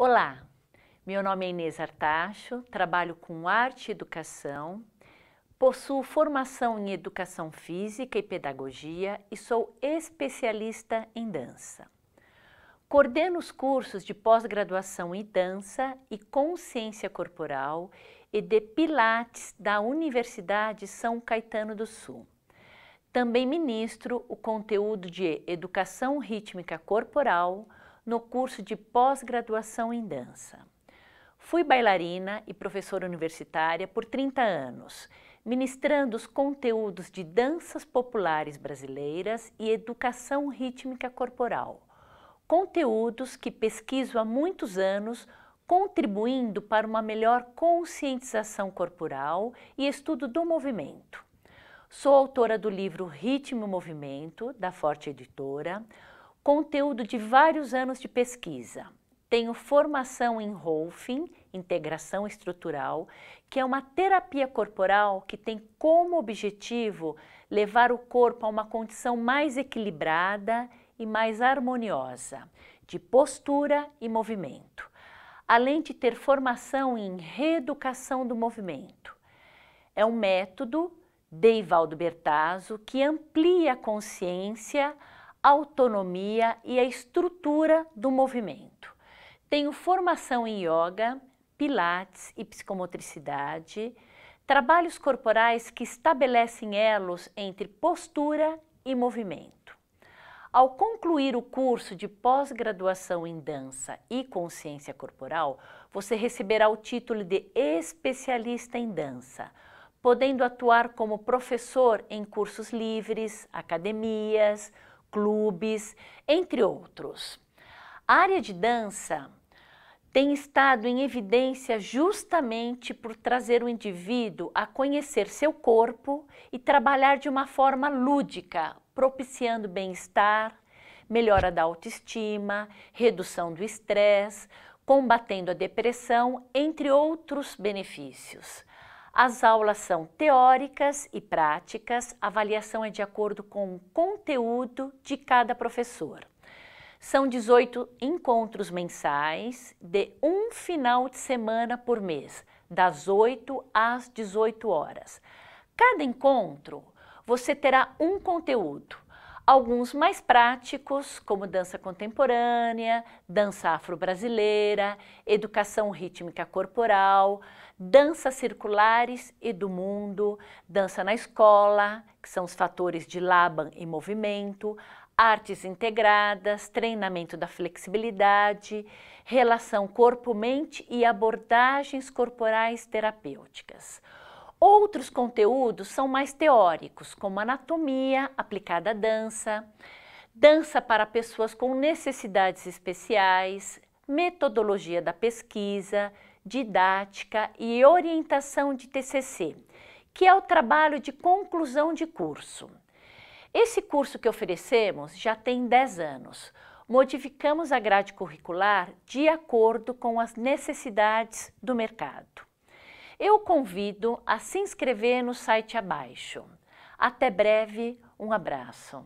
Olá, meu nome é Inês Artacho, trabalho com arte e educação, possuo formação em educação física e pedagogia e sou especialista em dança. Coordeno os cursos de pós-graduação em dança e consciência corporal e de Pilates da Universidade São Caetano do Sul. Também ministro o conteúdo de educação rítmica corporal, no curso de pós-graduação em dança. Fui bailarina e professora universitária por 30 anos, ministrando os conteúdos de danças populares brasileiras e educação rítmica corporal. Conteúdos que pesquiso há muitos anos, contribuindo para uma melhor conscientização corporal e estudo do movimento. Sou autora do livro Ritmo e Movimento, da Forte Editora conteúdo de vários anos de pesquisa. Tenho formação em Rolfing, integração estrutural, que é uma terapia corporal que tem como objetivo levar o corpo a uma condição mais equilibrada e mais harmoniosa, de postura e movimento, além de ter formação em reeducação do movimento. É um método, Deivaldo Bertazzo, que amplia a consciência autonomia e a estrutura do movimento. Tenho formação em yoga, pilates e psicomotricidade, trabalhos corporais que estabelecem elos entre postura e movimento. Ao concluir o curso de pós-graduação em dança e consciência corporal, você receberá o título de especialista em dança, podendo atuar como professor em cursos livres, academias, clubes, entre outros. A área de dança tem estado em evidência justamente por trazer o indivíduo a conhecer seu corpo e trabalhar de uma forma lúdica, propiciando bem-estar, melhora da autoestima, redução do estresse, combatendo a depressão, entre outros benefícios. As aulas são teóricas e práticas, a avaliação é de acordo com o conteúdo de cada professor. São 18 encontros mensais de um final de semana por mês, das 8 às 18 horas. Cada encontro você terá um conteúdo alguns mais práticos, como dança contemporânea, dança afro-brasileira, educação rítmica corporal, danças circulares e do mundo, dança na escola, que são os fatores de Laban e movimento, artes integradas, treinamento da flexibilidade, relação corpo-mente e abordagens corporais terapêuticas. Outros conteúdos são mais teóricos, como anatomia aplicada à dança, dança para pessoas com necessidades especiais, metodologia da pesquisa, didática e orientação de TCC, que é o trabalho de conclusão de curso. Esse curso que oferecemos já tem 10 anos. Modificamos a grade curricular de acordo com as necessidades do mercado. Eu convido a se inscrever no site abaixo. Até breve, um abraço.